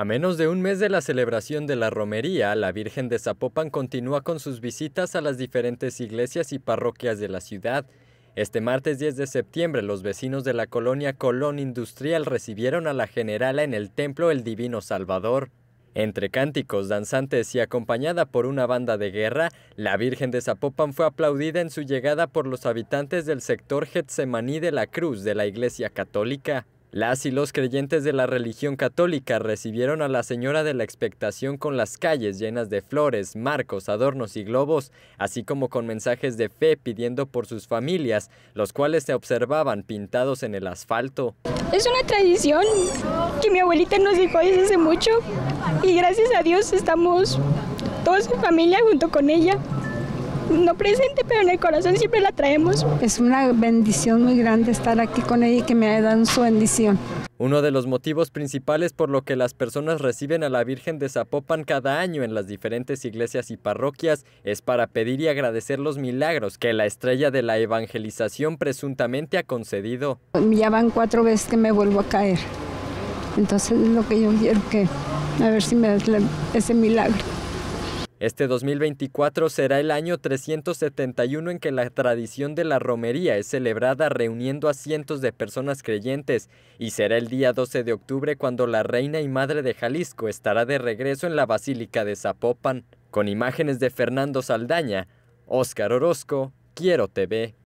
A menos de un mes de la celebración de la romería, la Virgen de Zapopan continúa con sus visitas a las diferentes iglesias y parroquias de la ciudad. Este martes 10 de septiembre, los vecinos de la colonia Colón Industrial recibieron a la generala en el templo El Divino Salvador. Entre cánticos, danzantes y acompañada por una banda de guerra, la Virgen de Zapopan fue aplaudida en su llegada por los habitantes del sector Getsemaní de la Cruz de la Iglesia Católica. Las y los creyentes de la religión católica recibieron a la Señora de la Expectación con las calles llenas de flores, marcos, adornos y globos, así como con mensajes de fe pidiendo por sus familias, los cuales se observaban pintados en el asfalto. Es una tradición que mi abuelita nos dijo desde hace mucho y gracias a Dios estamos toda su familia junto con ella no presente, pero en el corazón siempre la traemos. Es una bendición muy grande estar aquí con ella y que me haya dado su bendición. Uno de los motivos principales por lo que las personas reciben a la Virgen de Zapopan cada año en las diferentes iglesias y parroquias es para pedir y agradecer los milagros que la estrella de la evangelización presuntamente ha concedido. Ya van cuatro veces que me vuelvo a caer. Entonces es lo que yo quiero que, a ver si me das ese milagro. Este 2024 será el año 371 en que la tradición de la romería es celebrada reuniendo a cientos de personas creyentes y será el día 12 de octubre cuando la reina y madre de Jalisco estará de regreso en la Basílica de Zapopan. Con imágenes de Fernando Saldaña, Óscar Orozco, Quiero TV.